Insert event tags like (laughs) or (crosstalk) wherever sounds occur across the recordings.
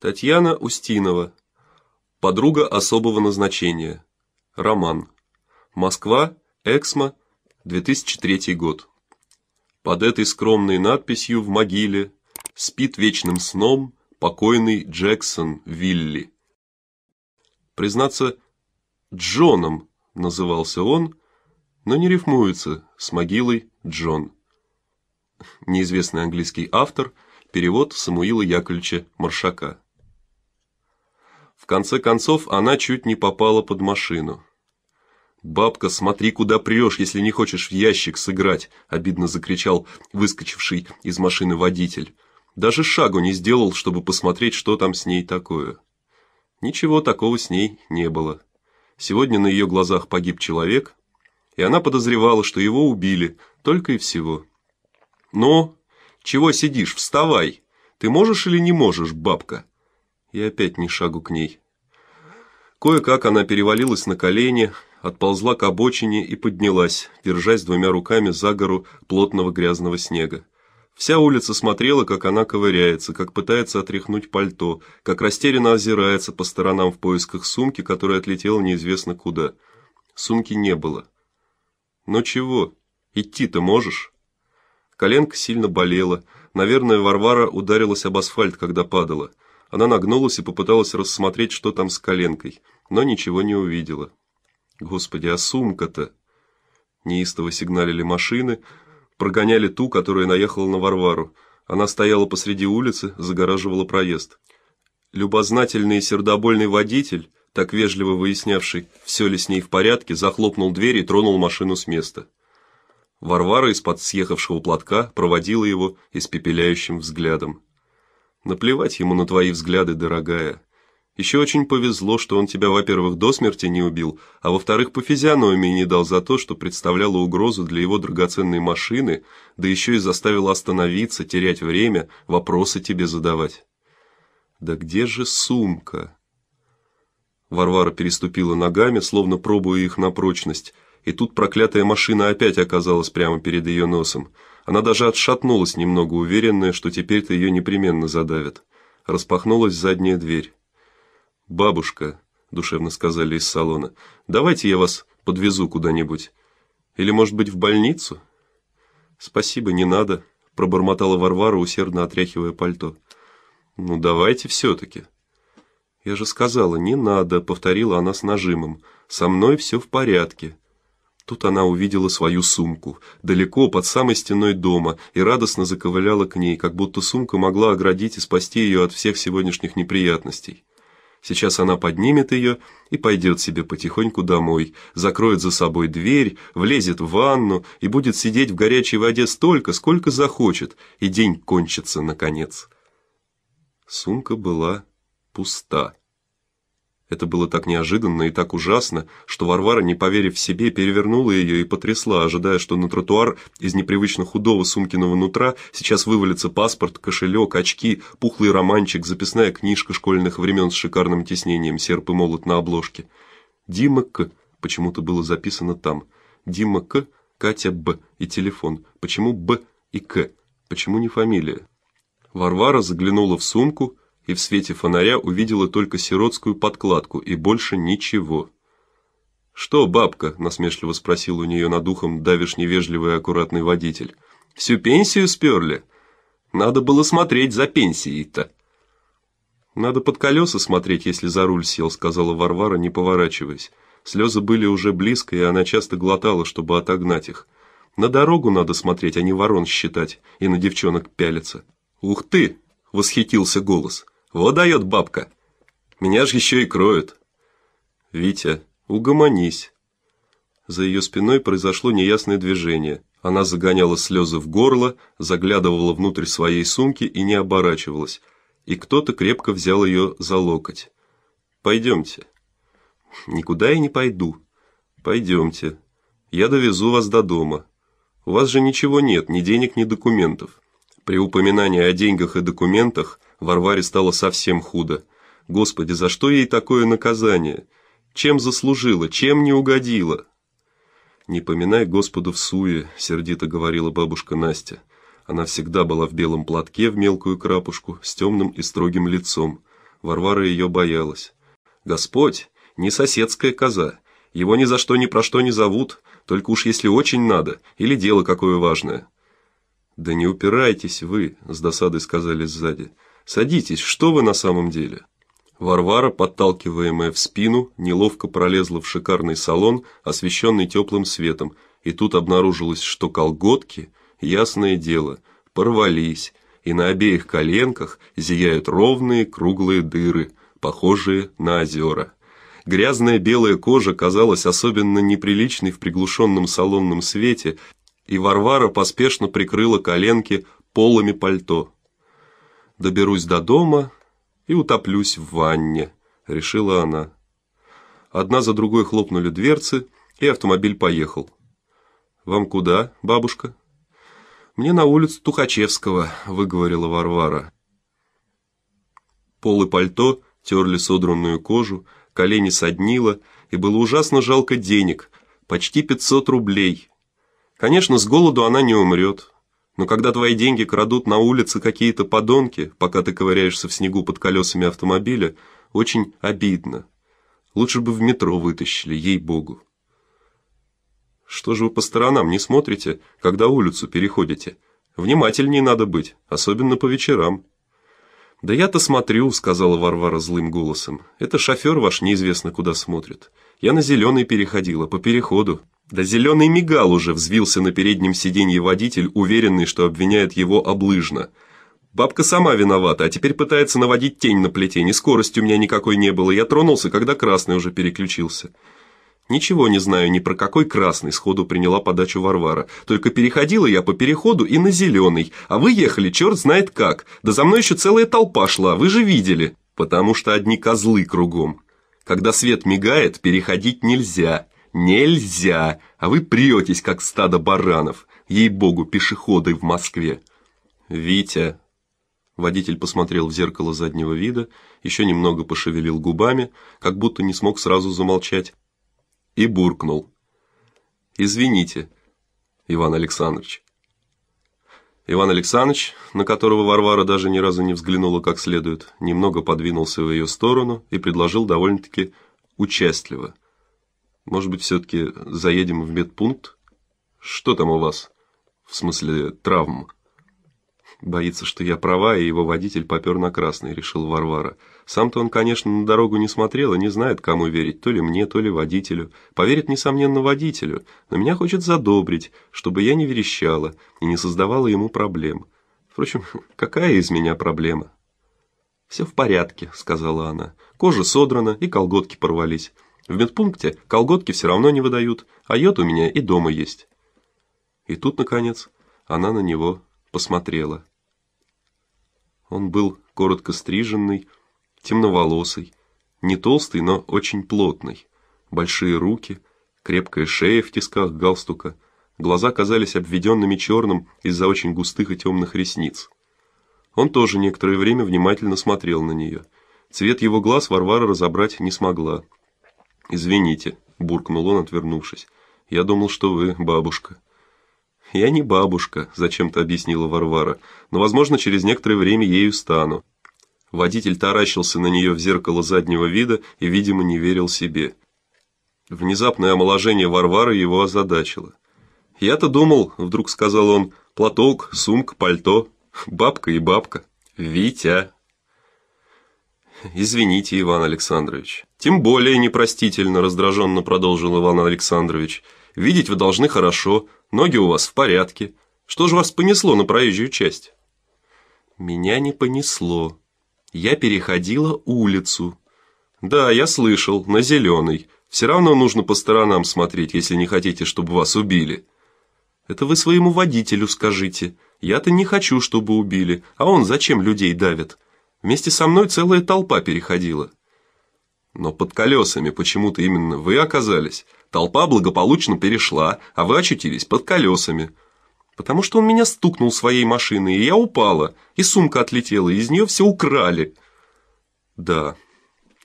Татьяна Устинова. Подруга особого назначения. Роман. Москва, Эксмо, 2003 год. Под этой скромной надписью в могиле спит вечным сном покойный Джексон Вилли. Признаться, Джоном назывался он, но не рифмуется с могилой Джон. Неизвестный английский автор, перевод Самуила Яковлевича Маршака. В конце концов, она чуть не попала под машину. «Бабка, смотри, куда прешь, если не хочешь в ящик сыграть!» – обидно закричал выскочивший из машины водитель. Даже шагу не сделал, чтобы посмотреть, что там с ней такое. Ничего такого с ней не было. Сегодня на ее глазах погиб человек, и она подозревала, что его убили, только и всего. «Но! Чего сидишь? Вставай! Ты можешь или не можешь, бабка?» и опять ни шагу к ней. Кое-как она перевалилась на колени, отползла к обочине и поднялась, держась двумя руками за гору плотного грязного снега. Вся улица смотрела, как она ковыряется, как пытается отряхнуть пальто, как растерянно озирается по сторонам в поисках сумки, которая отлетела неизвестно куда. Сумки не было. «Но «Ну чего? Идти-то можешь?» Коленка сильно болела. Наверное, Варвара ударилась об асфальт, когда падала. Она нагнулась и попыталась рассмотреть, что там с коленкой, но ничего не увидела. Господи, а сумка-то? Неистово сигналили машины, прогоняли ту, которая наехала на Варвару. Она стояла посреди улицы, загораживала проезд. Любознательный и сердобольный водитель, так вежливо выяснявший, все ли с ней в порядке, захлопнул дверь и тронул машину с места. Варвара из-под съехавшего платка проводила его испепеляющим взглядом. Наплевать ему на твои взгляды, дорогая. Еще очень повезло, что он тебя, во-первых, до смерти не убил, а во-вторых, по физиономии не дал за то, что представляло угрозу для его драгоценной машины, да еще и заставил остановиться, терять время, вопросы тебе задавать. Да где же сумка? Варвара переступила ногами, словно пробуя их на прочность, и тут проклятая машина опять оказалась прямо перед ее носом – она даже отшатнулась немного, уверенная, что теперь-то ее непременно задавят. Распахнулась задняя дверь. «Бабушка», — душевно сказали из салона, — «давайте я вас подвезу куда-нибудь. Или, может быть, в больницу?» «Спасибо, не надо», — пробормотала Варвара, усердно отряхивая пальто. «Ну, давайте все-таки». «Я же сказала, не надо», — повторила она с нажимом. «Со мной все в порядке». Тут она увидела свою сумку, далеко под самой стеной дома, и радостно заковыляла к ней, как будто сумка могла оградить и спасти ее от всех сегодняшних неприятностей. Сейчас она поднимет ее и пойдет себе потихоньку домой, закроет за собой дверь, влезет в ванну и будет сидеть в горячей воде столько, сколько захочет, и день кончится наконец. Сумка была пуста. Это было так неожиданно и так ужасно, что Варвара, не поверив себе, перевернула ее и потрясла, ожидая, что на тротуар из непривычно худого сумкиного нутра сейчас вывалится паспорт, кошелек, очки, пухлый романчик, записная книжка школьных времен с шикарным тиснением, серп и молот на обложке. Дима К. почему-то было записано там. Дима К, Катя Б и телефон. Почему Б и К? Почему не фамилия? Варвара заглянула в сумку, и в свете фонаря увидела только сиротскую подкладку и больше ничего. «Что, бабка?» – насмешливо спросил у нее над ухом давишь невежливый и аккуратный водитель. «Всю пенсию сперли? Надо было смотреть за пенсией-то». «Надо под колеса смотреть, если за руль сел», – сказала Варвара, не поворачиваясь. Слезы были уже близко, и она часто глотала, чтобы отогнать их. «На дорогу надо смотреть, а не ворон считать и на девчонок пялиться». «Ух ты!» – восхитился голос. Вот дает бабка. Меня ж еще и кроют. Витя, угомонись. За ее спиной произошло неясное движение. Она загоняла слезы в горло, заглядывала внутрь своей сумки и не оборачивалась. И кто-то крепко взял ее за локоть. «Пойдемте». «Никуда я не пойду». «Пойдемте. Я довезу вас до дома. У вас же ничего нет, ни денег, ни документов». При упоминании о деньгах и документах Варваре стало совсем худо. Господи, за что ей такое наказание? Чем заслужила, чем не угодила? «Не поминай Господу в суе», — сердито говорила бабушка Настя. Она всегда была в белом платке в мелкую крапушку, с темным и строгим лицом. Варвара ее боялась. «Господь, не соседская коза. Его ни за что ни про что не зовут, только уж если очень надо, или дело какое важное». «Да не упирайтесь вы», – с досадой сказали сзади. «Садитесь, что вы на самом деле?» Варвара, подталкиваемая в спину, неловко пролезла в шикарный салон, освещенный теплым светом, и тут обнаружилось, что колготки, ясное дело, порвались, и на обеих коленках зияют ровные круглые дыры, похожие на озера. Грязная белая кожа казалась особенно неприличной в приглушенном салонном свете, и Варвара поспешно прикрыла коленки полами пальто. «Доберусь до дома и утоплюсь в ванне», — решила она. Одна за другой хлопнули дверцы, и автомобиль поехал. «Вам куда, бабушка?» «Мне на улицу Тухачевского», — выговорила Варвара. Полы пальто терли содранную кожу, колени соднило, и было ужасно жалко денег, почти 500 рублей — Конечно, с голоду она не умрет, но когда твои деньги крадут на улице какие-то подонки, пока ты ковыряешься в снегу под колесами автомобиля, очень обидно. Лучше бы в метро вытащили, ей-богу. Что же вы по сторонам не смотрите, когда улицу переходите? Внимательнее надо быть, особенно по вечерам. Да я-то смотрю, сказала Варвара злым голосом. Это шофер ваш неизвестно куда смотрит. Я на зеленый переходила, по переходу. Да зеленый мигал уже, взвился на переднем сиденье водитель, уверенный, что обвиняет его облыжно. Бабка сама виновата, а теперь пытается наводить тень на плетень, и скорости у меня никакой не было. Я тронулся, когда красный уже переключился. Ничего не знаю ни про какой красный, сходу приняла подачу Варвара. Только переходила я по переходу и на зеленый, а вы ехали черт знает как. Да за мной еще целая толпа шла, вы же видели. Потому что одни козлы кругом. Когда свет мигает, переходить нельзя. Нельзя! А вы претесь, как стадо баранов. Ей-богу, пешеходы в Москве. Витя. Водитель посмотрел в зеркало заднего вида, еще немного пошевелил губами, как будто не смог сразу замолчать, и буркнул. «Извините, Иван Александрович». Иван Александрович, на которого Варвара даже ни разу не взглянула как следует, немного подвинулся в ее сторону и предложил довольно-таки участливо. «Может быть, все-таки заедем в медпункт? Что там у вас? В смысле, травм?» Боится, что я права, и его водитель попер на красный, решил Варвара. Сам-то он, конечно, на дорогу не смотрел и не знает, кому верить, то ли мне, то ли водителю. Поверит, несомненно, водителю, но меня хочет задобрить, чтобы я не верещала и не создавала ему проблем. Впрочем, (laughs) какая из меня проблема? «Все в порядке», — сказала она. «Кожа содрана и колготки порвались. В медпункте колготки все равно не выдают, а йод у меня и дома есть». И тут, наконец, она на него посмотрела. Он был коротко стриженный, темноволосый, не толстый, но очень плотный, большие руки, крепкая шея в тисках галстука, глаза казались обведенными черным из-за очень густых и темных ресниц. Он тоже некоторое время внимательно смотрел на нее. Цвет его глаз Варвара разобрать не смогла. «Извините», — буркнул он, отвернувшись, — «я думал, что вы бабушка». «Я не бабушка», – зачем-то объяснила Варвара, – «но, возможно, через некоторое время ею стану». Водитель таращился на нее в зеркало заднего вида и, видимо, не верил себе. Внезапное омоложение Варвары его озадачило. «Я-то думал», – вдруг сказал он, – «платок, сумка, пальто, бабка и бабка. Витя». «Извините, Иван Александрович». «Тем более непростительно», – раздраженно продолжил Иван Александрович. «Видеть вы должны хорошо, Ноги у вас в порядке. Что же вас понесло на проезжую часть?» «Меня не понесло. Я переходила улицу». «Да, я слышал, на зеленой. Все равно нужно по сторонам смотреть, если не хотите, чтобы вас убили». «Это вы своему водителю скажите. Я-то не хочу, чтобы убили, а он зачем людей давит? Вместе со мной целая толпа переходила». «Но под колесами почему-то именно вы оказались. Толпа благополучно перешла, а вы очутились под колесами. Потому что он меня стукнул своей машиной, и я упала, и сумка отлетела, и из нее все украли. Да,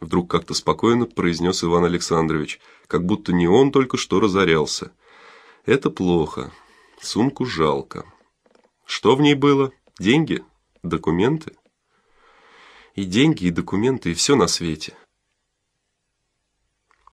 вдруг как-то спокойно произнес Иван Александрович, как будто не он только что разорялся. Это плохо. Сумку жалко. Что в ней было? Деньги? Документы? И деньги, и документы, и все на свете.